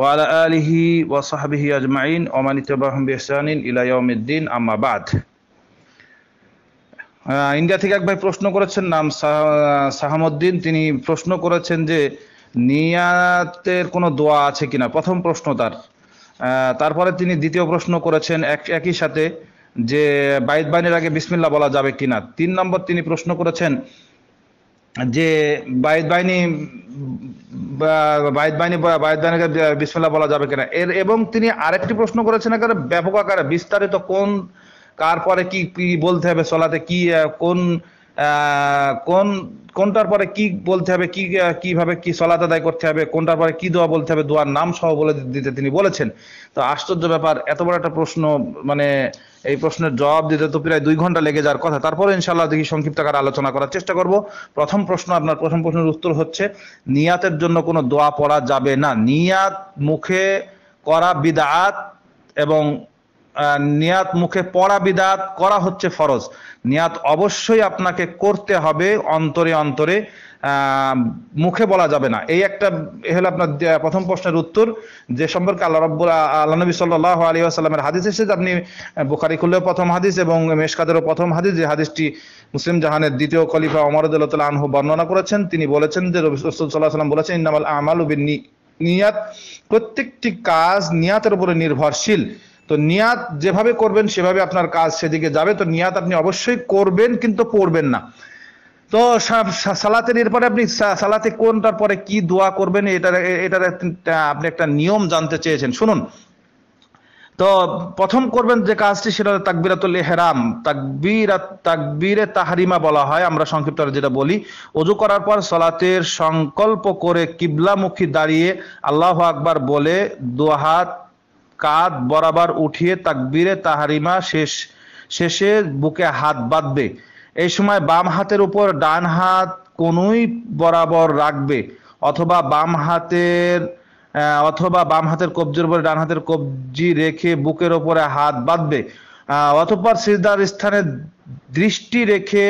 ওয়ালা আলিহি ওয়াসাহাবিহি আজমাইন ওমানিত বাহম বিহসানিন ইলাইউদ্দিন আম্মাবাদ ইন্ডিয়া থেকে একবার প্রশ্ন করেছেন নাম সাহামুদ্দিন তিনি প্রশ্ন করেছেন যে নিয়াতের কোনো দোয়া আছে কিনা প্রথম প্রশ্ন তার তারপরে তিনি দ্বিতীয় প্রশ্ন করেছেন এক একই সাথে যে বাইত বাইনের আগে বিসমিল্লা বলা যাবে কিনা তিন নম্বর তিনি প্রশ্ন করেছেন যে বায়ুদ বাহিনী বায়ুদ বাহিনী বায়ুদ বাহিনীকে বিসমিল্লা বলা যাবে কিনা এর এবং তিনি আরেকটি প্রশ্ন করেছেন একেবারে ব্যাপক আকারে বিস্তারিত কোন কার পরে কি বলতে হবে সলাতে কি কোন কোন কোনটার পরে কি বলতে হবে কি কিভাবে কি সলাত আদায় করতে হবে কোনটার পরে কি দোয়া বলতে হবে দোয়ার নাম সহ বলে দিতে তিনি বলেছেন তো আশ্চর্য ব্যাপার এত বড় একটা প্রশ্ন মানে এই প্রশ্নের জবাব দিতে তো প্রায় দুই ঘন্টা লেগে যাওয়ার কথা তারপরে ইনশাল্লাহ দেখি সংক্ষিপ্ত আলোচনা করার চেষ্টা করব প্রথম প্রশ্ন আপনার প্রথম প্রশ্নের উত্তর হচ্ছে নিয়াতের জন্য কোনো দোয়া পড়া যাবে না নিয়াত মুখে করা বিদাত এবং নিয়াত মুখে পড়া বিদাত করা হচ্ছে ফরজ নিয়াত অবশ্যই আপনাকে করতে হবে অন্তরে অন্তরে মুখে বলা যাবে না এই একটা হলো আপনার প্রথম প্রশ্নের উত্তর যে সম্পর্কে আল্লাহ রব্বুল আল্লাহ নবী সাল্লাহ আলী আসাল্লামের হাদিস এসেছে আপনি বোখারি খুললেও প্রথম হাদিস এবং মেশকাদেরও প্রথম হাদিস যে হাদিসটি মুসলিম জাহানের দ্বিতীয় খলিফা অমরদুল্লাহ আনহু বর্ণনা করেছেন তিনি বলেছেন যে রবি সাল্লাহাম সাল্লাম বলেছেন ইন্নামাল আমাল নিয়াত প্রত্যেকটি কাজ নিয়াতের উপরে নির্ভরশীল তো নিয়াত যেভাবে করবেন সেভাবে আপনার কাজ সেদিকে যাবে তো নিয়াত আপনি অবশ্যই করবেন কিন্তু পড়বেন না তো সালাতের এরপরে আপনি সালাতে কোনটার পরে কি দোয়া করবেন এটা এটার আপনি একটা নিয়ম জানতে চেয়েছেন শুনুন তো প্রথম করবেন যে কাজটি সেটা তাকবিরাতুল এহরাম তাকবির তাকবিরে তাহারিমা বলা হয় আমরা সংক্ষিপ্ত যেটা বলি অজু করার পর সলাতের সংকল্প করে কিবলামুখী দাঁড়িয়ে আল্লাহ আকবার বলে দুহাত কাঁধ বরাবর উঠিয়ে তাকবিরে তাহারিমা শেষ শেষে বুকে হাত বাঁধবে এই সময় বাম হাতের উপর ডান হাত কোনই বরাবর রাখবে অথবা বাম হাতের অথবা বাম হাতের কবজির উপরে ডান হাতের কবজি রেখে বুকের ওপরে হাত বাঁধবে অতঃপর সিজদার স্থানে দৃষ্টি রেখে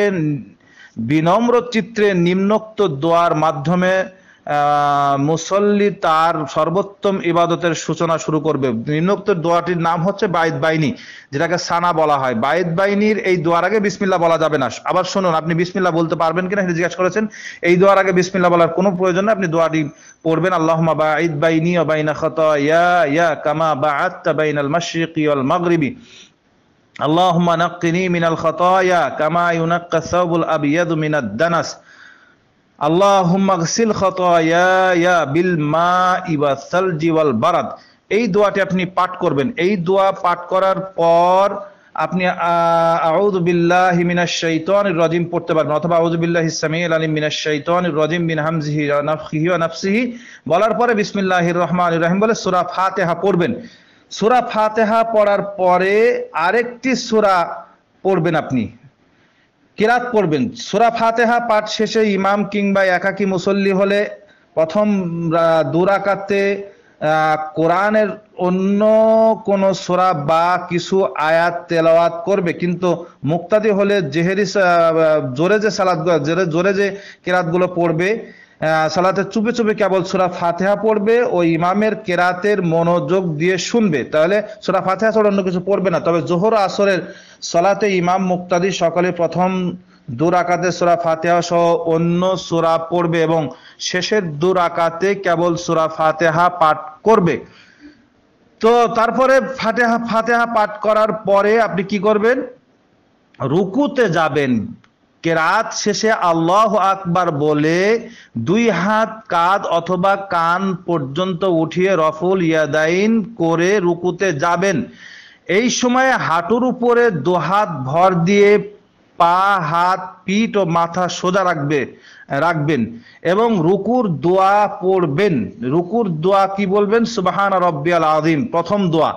বিনম্র চিত্রে নিম্নোক্ত দোয়ার মাধ্যমে মুসল্লি তার সর্বোত্তম ইবাদতের সূচনা শুরু করবে নিম্নোক্ত দোয়াটির নাম হচ্ছে বায়দ বাইনি যেটাকে সানা বলা হয় বায়দ বাইনির এই দোয়ার আগে বিসমিল্লা বলা যাবে না আবার শুনুন আপনি বিসমিল্লা বলতে পারবেন কিনা সেটা জিজ্ঞাসা করেছেন এই দোয়ার আগে বিসমিল্লা বলার কোনো প্রয়োজন না আপনি দোয়াটি পড়বেন আল্লাহ বাঈদ বাইনি ও বাইনা খত ইয়া ইয়া কামা বা আত্মা বাইনাল মাশরিকি ওয়াল মগরিবি আল্লাহমা নাক্কিনি মিনাল ইয়া কামা ইউনাক্কা সাবুল আবিয়াদু মিনাদ দানাস বিল মা ইবা বারাদ এই দোয়াটি আপনি পাঠ করবেন এই দোয়া পাঠ করার পর আপনি আউদ বিল্লাহ রজিম পড়তে পারবেন অথবা আউদ বিল্লাহ বলার পরে বিসমিল্লাহ রহমান রহিম বলে সুরা ফাতেহা পড়বেন সুরা ফাতেহা পড়ার পরে আরেকটি সুরা পড়বেন আপনি কিরাত পড়বেন সুরা ফাতেহা পাঠ শেষে ইমাম কিংবা একাকী মুসল্লি হলে প্রথম দুরাকাতে কোরআনের অন্য কোন সোরা বা কিছু আয়াত তেলাওয়াত করবে কিন্তু মুক্তাদি হলে জেহেরি জোরে যে সালাদ জোরে যে কেরাত কেরাতগুলো পড়বে সালাতে চুপে চুপে কেবল সুরা ফাতেহা পড়বে ও ইমামের কেরাতের মনোযোগ দিয়ে শুনবে তাহলে সুরা ফাতেহা ছাড়া অন্য কিছু পড়বে না তবে জোহর আসরের সলাতে ইমাম মুক্তাদি সকালে প্রথম দুর আকাতে সুরা ফাতেহা সহ অন্য সুরা পড়বে এবং শেষের দুর আকাতে কেবল সুরা ফাতেহা পাঠ করবে তো তারপরে ফাতেহা ফাতেহা পাঠ করার পরে আপনি কি করবেন রুকুতে যাবেন কেরাত শেষে আল্লাহ আকবার বলে দুই হাত কাঁধ অথবা কান পর্যন্ত উঠিয়ে রফুল ইয়াদাইন করে রুকুতে যাবেন এই সময়ে হাঁটুর উপরে দুহাত ভর দিয়ে পা হাত পিঠ ও মাথা সোজা রাখবে রাখবেন এবং রুকুর দোয়া পড়বেন রুকুর দোয়া কি বলবেন সুবাহান রব্বিয়াল আজিম প্রথম দোয়া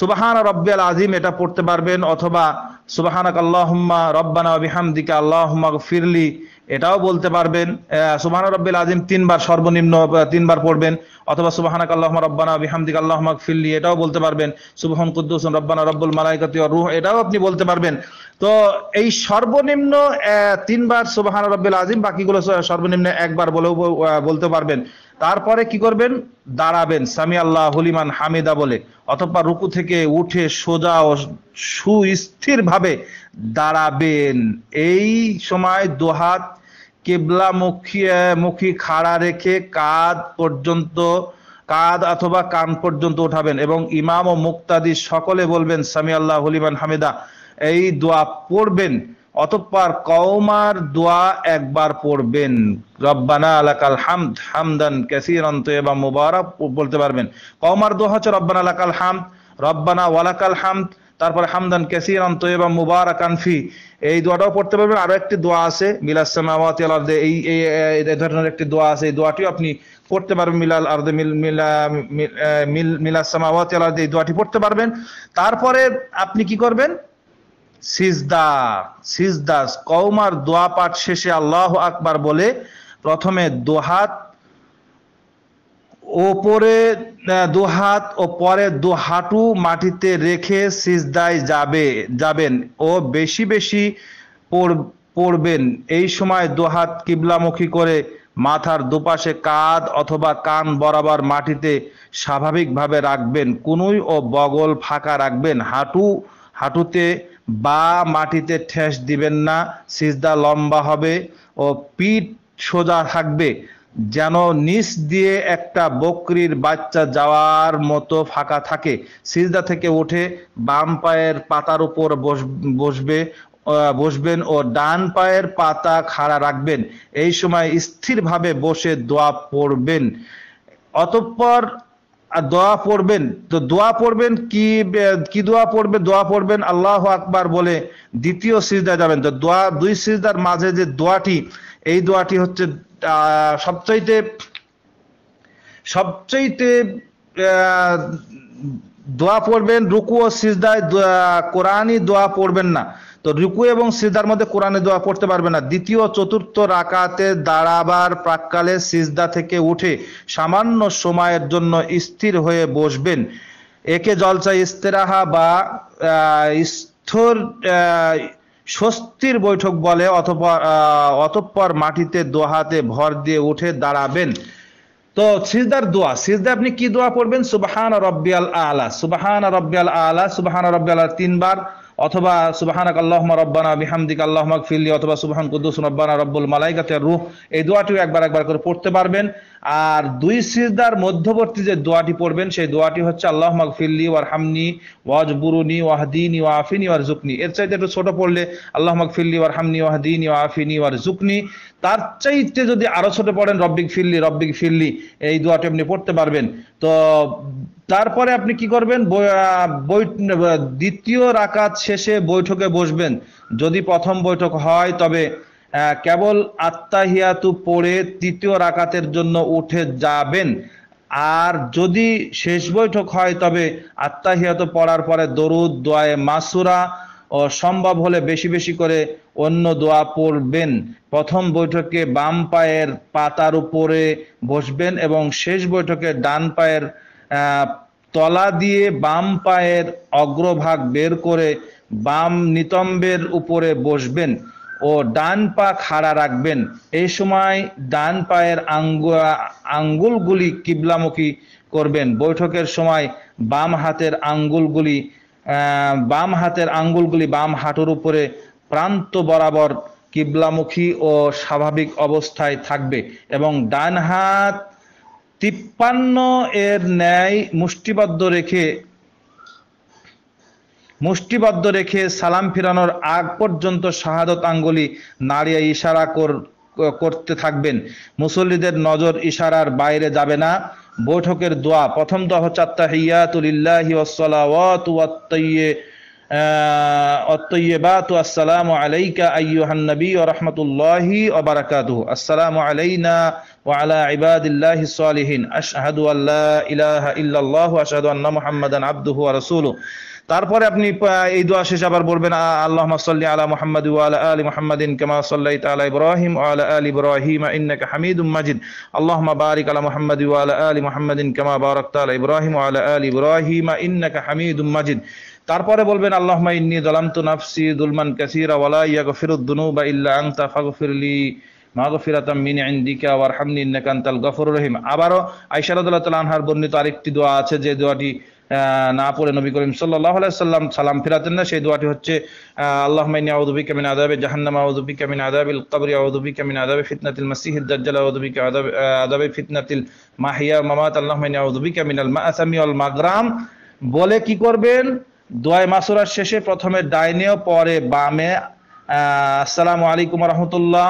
সুবাহান রব্বিয়াল আজিম এটা পড়তে পারবেন অথবা সুবাহানাক আল্লাহম্মা রব্বানা বিহামদিকা আল্লাহম্মা ফিরলি এটাও বলতে পারবেন সুবাহান রব্বিল আজিম তিনবার সর্বনিম্ন তিনবার পড়বেন অথবা সুবাহানাক আল্লাহমা রব্বানা বিহামদিক আল্লাহমাক ফিরলি এটাও বলতে পারবেন সুবহন কুদ্দুস রব্বানা রব্বুল মালাইকাতি রুহ এটাও আপনি বলতে পারবেন তো এই সর্বনিম্ন তিনবার সুবাহান রব্বিল আজিম বাকিগুলো সর্বনিম্ন একবার বলেও বলতে পারবেন তারপরে কি করবেন দাঁড়াবেন সামি আল্লাহ হলিমান হামিদা বলে অথবা রুকু থেকে উঠে সোজা ও সুস্থিরভাবে দাঁড়াবেন এই সময় দুহাত কেবলামুখী মুখী খাড়া রেখে কাঁধ পর্যন্ত কাঁধ অথবা কান পর্যন্ত উঠাবেন এবং ইমাম ও মুক্তাদি সকলে বলবেন সামি আল্লাহ হলিমান হামিদা এই দোয়া পড়বেন অতঃপর কৌমার দোয়া একবার পড়বেন রব্বানা আলাকাল হামদ হামদান ক্যাসিরন বা মুবারক বলতে পারবেন কৌমার দোয়া হচ্ছে রব্বানা আলাকাল হামদ রব্বানা ওয়ালাকাল হামদ তারপরে হামদান ক্যাসিরন তৈবা মুবারক আনফি এই দোয়াটাও পড়তে পারবেন আরও একটি দোয়া আছে মিলাস এই এই ধরনের একটি দোয়া আছে এই দোয়াটিও আপনি পড়তে পারবেন মিলাল আর্দে মিল মিলা মিলাসমাওয়াতি এই দোয়াটি পড়তে পারবেন তারপরে আপনি কি করবেন সিজদা সিজদা কৌমার দোয়া পাঠ শেষে আল্লাহ আকবার বলে প্রথমে দোহাত ওপরে দুহাত ও পরে দু হাঁটু মাটিতে রেখে সিজদায় যাবে যাবেন ও বেশি বেশি পড়বেন এই সময় দুহাত কিবলামুখী করে মাথার দুপাশে কাঁধ অথবা কান বরাবর মাটিতে স্বাভাবিকভাবে রাখবেন কুনুই ও বগল ফাঁকা রাখবেন হাঁটু হাঁটুতে বা মাটিতে ঠেস দিবেন না সিজদা লম্বা হবে ও পিঠ সোজা থাকবে যেন নিচ দিয়ে একটা বকরির বাচ্চা যাওয়ার মতো ফাঁকা থাকে সিজদা থেকে উঠে বাম পায়ের পাতার উপর বসবে বসবেন ও ডান পায়ের পাতা খাড়া রাখবেন এই সময় স্থিরভাবে বসে দোয়া পড়বেন অতঃপর আর দোয়া পড়বেন তো দোয়া পড়বেন কি কি দোয়া পড়বে দোয়া পড়বেন আল্লাহ আকবার বলে দ্বিতীয় সিজদা যাবেন তো দোয়া দুই সিজদার মাঝে যে দোয়াটি এই দোয়াটি হচ্ছে সবচাইতে সবচাইতে দোয়া পড়বেন রুকু ও সিজদায় কোরআনই দোয়া পড়বেন না তো রুকু এবং সিজদার মধ্যে কোরআনে দোয়া পড়তে পারবে না দ্বিতীয় চতুর্থ রাকাতে দাঁড়াবার প্রাককালে সিজদা থেকে উঠে সামান্য সময়ের জন্য স্থির হয়ে বসবেন একে জলসা ইস্তেরাহা বা স্থর স্বস্তির বৈঠক বলে অথবা অতঃপর মাটিতে দোহাতে ভর দিয়ে উঠে দাঁড়াবেন তো সিজদার দোয়া সিজদা আপনি কি দোয়া পড়বেন সুবাহান রব্বিয়াল আলা সুবাহান রব্বিয়াল আলা সুবাহান রব্বিয়াল তিনবার অথবা সুবাহানাক আল্লাহমা রব্বানা বিহামদিক আল্লাহ ফিল্লি অথবা সুবাহান কুদ্দুস রব্বানা রব্বুল মালাইকাতের রুহ এই দোয়াটিও একবার একবার করে পড়তে পারবেন আর দুই সিজদার মধ্যবর্তী যে দোয়াটি পড়বেন সেই দোয়াটি হচ্ছে আল্লাহ ফিল্লি ওয়ার হামনি ওয়াজ ওয়াজবুরুনি ওয়াহদিনি আফিনি ওয়ার জুকনি এর চাইতে একটু ছোট পড়লে আল্লাহ ফিল্লি ওয়ার হামনি ওয়াহদিনি আফিনি ওয়ার জুকনি তার চাইতে যদি আরো ছোট পড়েন রব্বিক ফিল্লি রব্বিক ফিল্লি এই দুয়াটি আপনি পড়তে পারবেন তো তারপরে আপনি কি করবেন দ্বিতীয় রাকাত শেষে বৈঠকে বসবেন যদি প্রথম বৈঠক হয় তবে কেবল আত্মাহিয়াতু পড়ে তৃতীয় রাকাতের জন্য উঠে যাবেন আর যদি শেষ বৈঠক হয় তবে আত্মাহিয়াতু পড়ার পরে দরুদ দোয়ায়ে মাসুরা ও সম্ভব হলে বেশি বেশি করে অন্য দোয়া পড়বেন প্রথম বৈঠকে বাম পায়ের পাতার উপরে বসবেন এবং শেষ বৈঠকে ডান পায়ের তলা দিয়ে বাম পায়ের অগ্রভাগ বের করে বাম নিতম্বের উপরে বসবেন ও ডান পা খাড়া রাখবেন এই সময় ডান পায়ের আঙ্গুলগুলি কিবলামুখী করবেন বৈঠকের সময় বাম হাতের আঙ্গুলগুলি বাম হাতের আঙ্গুলগুলি বাম হাঁটুর উপরে প্রান্ত বরাবর কিবলামুখী ও স্বাভাবিক অবস্থায় থাকবে এবং ডান হাত তিপ্পান্ন এর ন্যায় মুষ্টিবদ্ধ রেখে মুষ্টিবদ্ধ রেখে সালাম ফিরানোর আগ পর্যন্ত শাহাদত আঙ্গুলি নাড়িয়ে ইশারা করতে থাকবেন মুসল্লিদের নজর ইশারার বাইরে যাবে না বৈঠকের দোয়া প্রথম দোয়া হচ্ছে আত্মাহিয়াতুলিল্লাহি ওয়াসসালাওয়াতু ওয়াত তারপরে আপনি এই দোয়া শেষ আবার বলবেন আল্লাহ সাল্লি আলা মোহাম্মদ ওয়ালা আলী মোহাম্মদিন কেমা সাল্লাই তালা ইব্রাহিম আলা আলী ইব্রাহিম ইন্নাকা হামিদুম আল্লাহ বারিক আলা মোহাম্মদ ওয়ালা আলী কেমা বারাক তালা ইব্রাহিম আলা আলী ইব্রাহিম ইন্নাকা হামিদুম মাজিদ তারপরে বলবেন আল্লাহ ইন্নি জলামতু নাফসি দুলমান কাসিরা ওয়ালা ইয়াগফিরুদ্দুনু বা ইল্লা আংতা ফাগফিরলি মাগফিরাতাম মিন ইন্দিকা ওয়ারহামনি ইন্নাকা আনতাল গফুরুর রহিম আবারও আয়েশা রাদিয়াল্লাহু আনহার বর্ণিত আরেকটি দোয়া আছে যে দোয়াটি না পড়ে নবী করিম সাল্লাহ সাল্লাম সালাম ফেরাতেন না সেই দোয়াটি হচ্ছে আল্লাহ মাইনি আউদুবি কামিন আদাবে জাহান্নাম আউদুবি কামিন আদাবিল কবরি আউদুবি কামিন আদাবে ফিতনাতিল মাসিহিদ দাজ্জাল আউদুবি আদাবে আদাবে ফিতনাতিল মাহিয়া মামাত আল্লাহ মাইনি আউদুবি কামিন আল মাআসামি আল মাগরাম বলে কি করবেন দোয়াই মাসুরার শেষে প্রথমে ডাইনে পরে বামে আসসালামু আলাইকুম রহমতুল্লাহ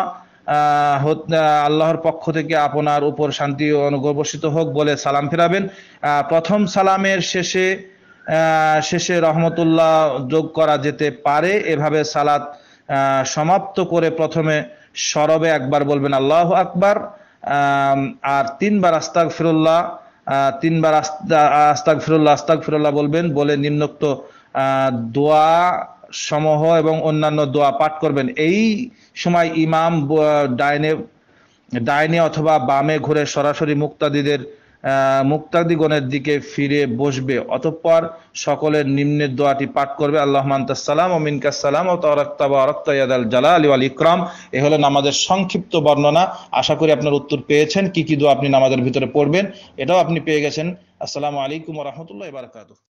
আল্লাহর পক্ষ থেকে আপনার উপর শান্তি অনুগ্রবসিত হোক বলে সালাম ফেরাবেন প্রথম সালামের শেষে শেষে রহমতুল্লাহ যোগ করা যেতে পারে এভাবে সালাত সমাপ্ত করে প্রথমে সরবে একবার বলবেন আল্লাহ আকবার আর তিনবার আস্তাক ফিরুল্লাহ তিনবার আস্তাক ফিরুল্লাহ আস্তাক ফিরুল্লাহ বলবেন বলে নিম্নোক্ত দোয়া সমূহ এবং অন্যান্য দোয়া পাঠ করবেন এই সময় ইমাম ডাইনে ডাইনে অথবা বামে ঘুরে সরাসরি মুক্তাদিদের মুক্তাদিগণের দিকে ফিরে বসবে অতঃপর সকলের নিম্নের দোয়াটি পাঠ করবে আল্লাহ মান্তাসালাম ও সালাম ও তরক্তাবারক্তাল জালা আলী আল ইকরাম এ হলো নামাজের সংক্ষিপ্ত বর্ণনা আশা করি আপনার উত্তর পেয়েছেন কি কি দোয়া আপনি নামাজের ভিতরে পড়বেন এটাও আপনি পেয়ে গেছেন আসসালামু আলাইকুম রহমতুল্লাহ বারকাত